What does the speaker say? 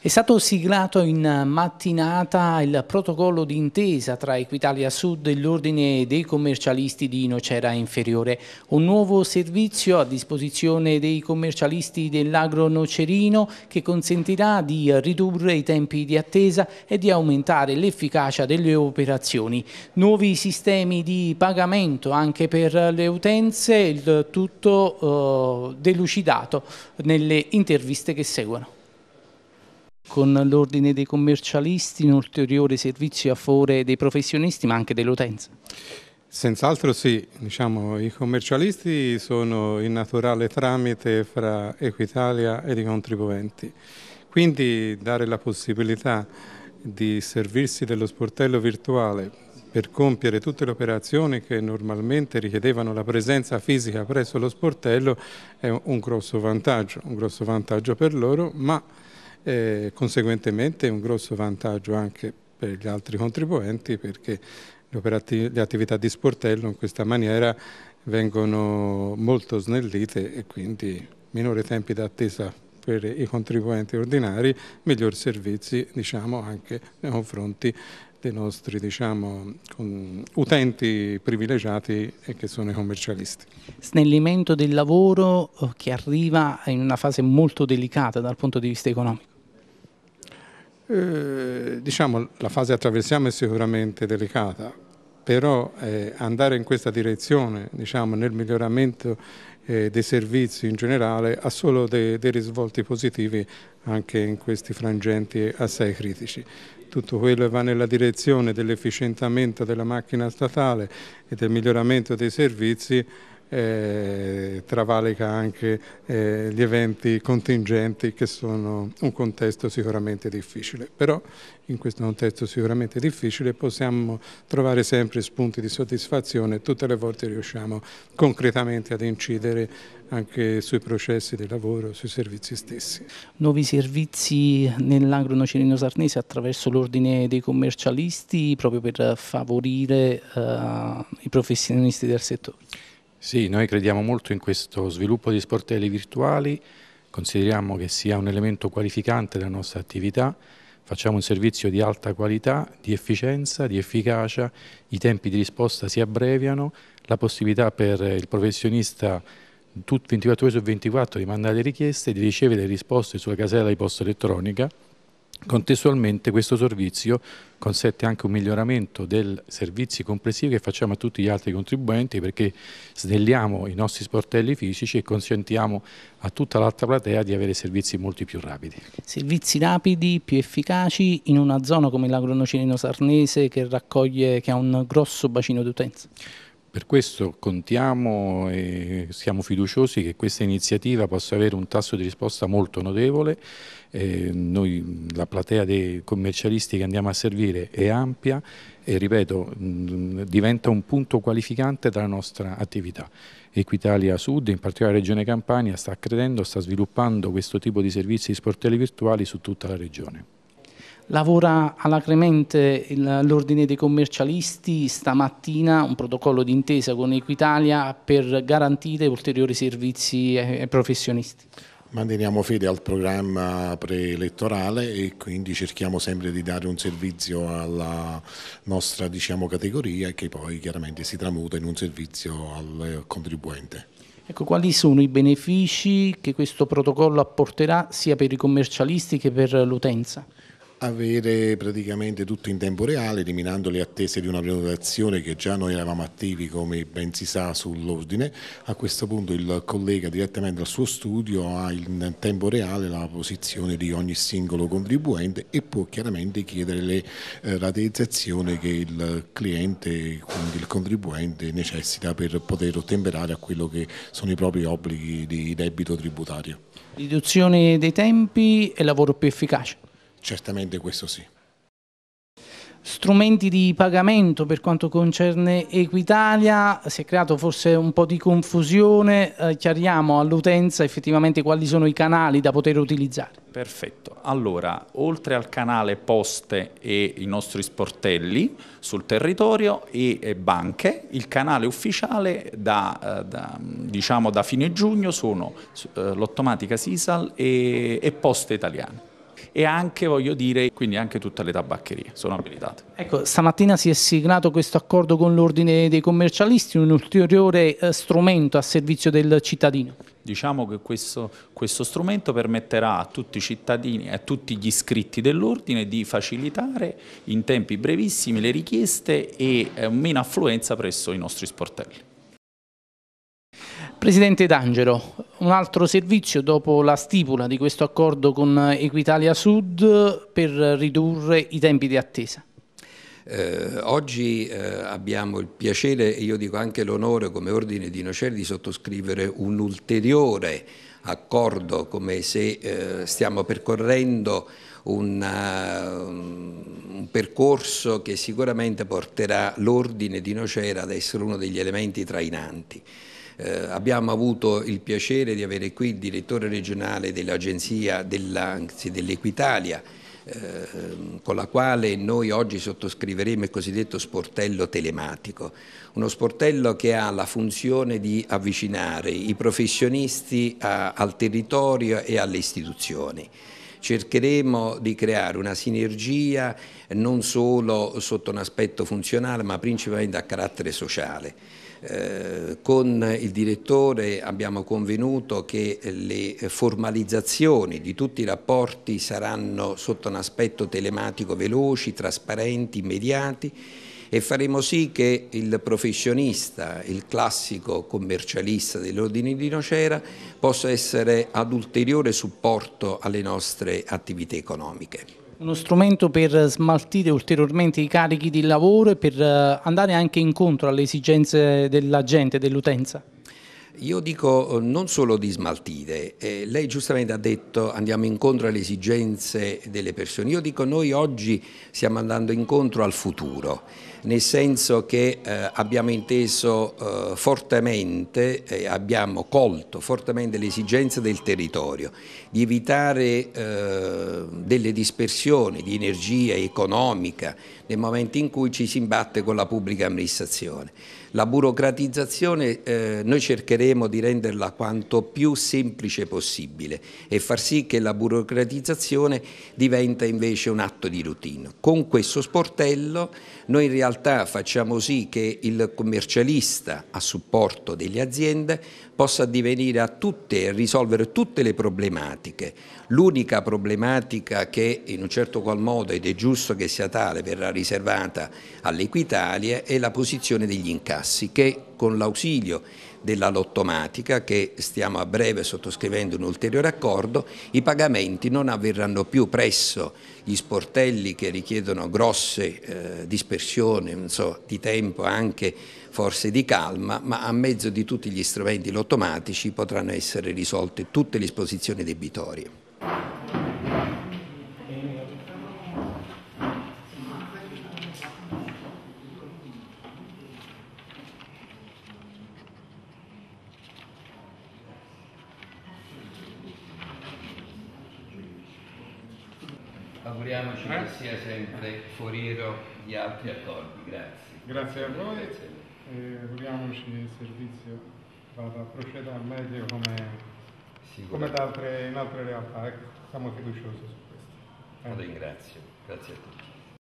È stato siglato in mattinata il protocollo d'intesa tra Equitalia Sud e l'Ordine dei commercialisti di Nocera Inferiore, un nuovo servizio a disposizione dei commercialisti dell'agro nocerino che consentirà di ridurre i tempi di attesa e di aumentare l'efficacia delle operazioni. Nuovi sistemi di pagamento anche per le utenze, il tutto eh, delucidato nelle interviste che seguono con l'ordine dei commercialisti, un ulteriore servizio a favore dei professionisti ma anche dell'utenza? Senz'altro sì, diciamo, i commercialisti sono il naturale tramite fra Equitalia ed i contribuenti, quindi dare la possibilità di servirsi dello sportello virtuale per compiere tutte le operazioni che normalmente richiedevano la presenza fisica presso lo sportello è un grosso vantaggio, un grosso vantaggio per loro, ma e conseguentemente un grosso vantaggio anche per gli altri contribuenti perché le attività di sportello in questa maniera vengono molto snellite e quindi minori tempi d'attesa per i contribuenti ordinari, miglior servizi diciamo, anche nei confronti dei nostri diciamo, utenti privilegiati e che sono i commercialisti. Snellimento del lavoro eh, che arriva in una fase molto delicata dal punto di vista economico. Eh, diciamo, la fase attraversiamo è sicuramente delicata, però eh, andare in questa direzione, diciamo, nel miglioramento eh, dei servizi in generale, ha solo dei, dei risvolti positivi anche in questi frangenti assai critici. Tutto quello va nella direzione dell'efficientamento della macchina statale e del miglioramento dei servizi eh, travalica anche eh, gli eventi contingenti che sono un contesto sicuramente difficile. Però in questo contesto sicuramente difficile possiamo trovare sempre spunti di soddisfazione, tutte le volte riusciamo concretamente ad incidere anche sui processi di lavoro, sui servizi stessi. Nuovi servizi nell'agro nocerino sarnese attraverso l'ordine dei commercialisti proprio per favorire eh, i professionisti del settore? Sì, noi crediamo molto in questo sviluppo di sportelli virtuali, consideriamo che sia un elemento qualificante della nostra attività, facciamo un servizio di alta qualità, di efficienza, di efficacia, i tempi di risposta si abbreviano, la possibilità per il professionista 24 ore su 24 di mandare richieste, di ricevere risposte sulla casella di posta elettronica Contestualmente questo servizio consente anche un miglioramento dei servizi complessivi che facciamo a tutti gli altri contribuenti perché snelliamo i nostri sportelli fisici e consentiamo a tutta l'altra platea di avere servizi molto più rapidi. Servizi rapidi, più efficaci in una zona come l'agronocinino sarnese che raccoglie, che ha un grosso bacino d'utenza? Per questo contiamo e siamo fiduciosi che questa iniziativa possa avere un tasso di risposta molto notevole. Eh, noi, la platea dei commercialisti che andiamo a servire è ampia e ripeto mh, diventa un punto qualificante della nostra attività. Equitalia Sud, in particolare la Regione Campania, sta credendo, sta sviluppando questo tipo di servizi di sportelli virtuali su tutta la Regione. Lavora alacremente l'ordine dei commercialisti, stamattina un protocollo d'intesa con Equitalia per garantire ulteriori servizi ai professionisti. Manteniamo fede al programma preelettorale e quindi cerchiamo sempre di dare un servizio alla nostra diciamo, categoria che poi chiaramente si tramuta in un servizio al contribuente. Ecco, quali sono i benefici che questo protocollo apporterà sia per i commercialisti che per l'utenza? avere praticamente tutto in tempo reale, eliminando le attese di una prenotazione che già noi eravamo attivi come ben si sa sull'ordine, a questo punto il collega direttamente al suo studio ha in tempo reale la posizione di ogni singolo contribuente e può chiaramente chiedere le eh, rateizzazioni che il cliente, quindi il contribuente, necessita per poter ottemperare a quello che sono i propri obblighi di debito tributario. Riduzione dei tempi e lavoro più efficace. Certamente questo sì. Strumenti di pagamento per quanto concerne Equitalia, si è creato forse un po' di confusione, eh, chiariamo all'utenza effettivamente quali sono i canali da poter utilizzare. Perfetto, allora oltre al canale poste e i nostri sportelli sul territorio e, e banche, il canale ufficiale da, eh, da, diciamo da fine giugno sono eh, l'Ottomatica Sisal e, e Poste Italiane e anche, voglio dire, quindi anche tutte le tabaccherie sono abilitate. Ecco, stamattina si è siglato questo accordo con l'Ordine dei commercialisti, un ulteriore eh, strumento a servizio del cittadino. Diciamo che questo, questo strumento permetterà a tutti i cittadini e a tutti gli iscritti dell'Ordine di facilitare in tempi brevissimi le richieste e eh, meno affluenza presso i nostri sportelli. Presidente D'Angelo, un altro servizio dopo la stipula di questo accordo con Equitalia Sud per ridurre i tempi di attesa. Eh, oggi eh, abbiamo il piacere e io dico anche l'onore come Ordine di Noceri di sottoscrivere un ulteriore accordo come se eh, stiamo percorrendo una, eh, un percorso che sicuramente porterà l'Ordine di Nocera ad essere uno degli elementi trainanti. Eh, abbiamo avuto il piacere di avere qui il direttore regionale dell'Agenzia dell'Equitalia, ehm, con la quale noi oggi sottoscriveremo il cosiddetto sportello telematico, uno sportello che ha la funzione di avvicinare i professionisti a, al territorio e alle istituzioni cercheremo di creare una sinergia non solo sotto un aspetto funzionale ma principalmente a carattere sociale. Eh, con il direttore abbiamo convenuto che le formalizzazioni di tutti i rapporti saranno sotto un aspetto telematico veloci, trasparenti, immediati e faremo sì che il professionista, il classico commercialista dell'ordine di Nocera possa essere ad ulteriore supporto alle nostre attività economiche uno strumento per smaltire ulteriormente i carichi di lavoro e per eh, andare anche incontro alle esigenze della gente, dell'utenza? Io dico eh, non solo di smaltire, eh, lei giustamente ha detto andiamo incontro alle esigenze delle persone, io dico noi oggi stiamo andando incontro al futuro nel senso che eh, abbiamo inteso eh, fortemente, eh, abbiamo colto fortemente l'esigenza del territorio di evitare eh, delle dispersioni di energia economica nel momento in cui ci si imbatte con la pubblica amministrazione. La burocratizzazione eh, noi cercheremo di renderla quanto più semplice possibile e far sì che la burocratizzazione diventa invece un atto di routine. Con questo sportello noi in realtà facciamo sì che il commercialista a supporto delle aziende possa divenire a tutte, e risolvere tutte le problematiche. L'unica problematica che in un certo qual modo, ed è giusto che sia tale, verrà riservata all'Equitalia è la posizione degli incarichi Grassi che con l'ausilio della lottomatica che stiamo a breve sottoscrivendo un ulteriore accordo, i pagamenti non avverranno più presso gli sportelli che richiedono grosse eh, dispersioni so, di tempo anche forse di calma, ma a mezzo di tutti gli strumenti lottomatici potranno essere risolte tutte le esposizioni debitorie. auguriamoci eh? che sia sempre foriero di altri accordi. Grazie. Grazie a voi Grazie. e auguriamoci che il servizio vada a procedere al meglio come, come altre, in altre realtà. Ecco, siamo fiduciosi su questo. Eh. Lo ringrazio. Grazie a tutti.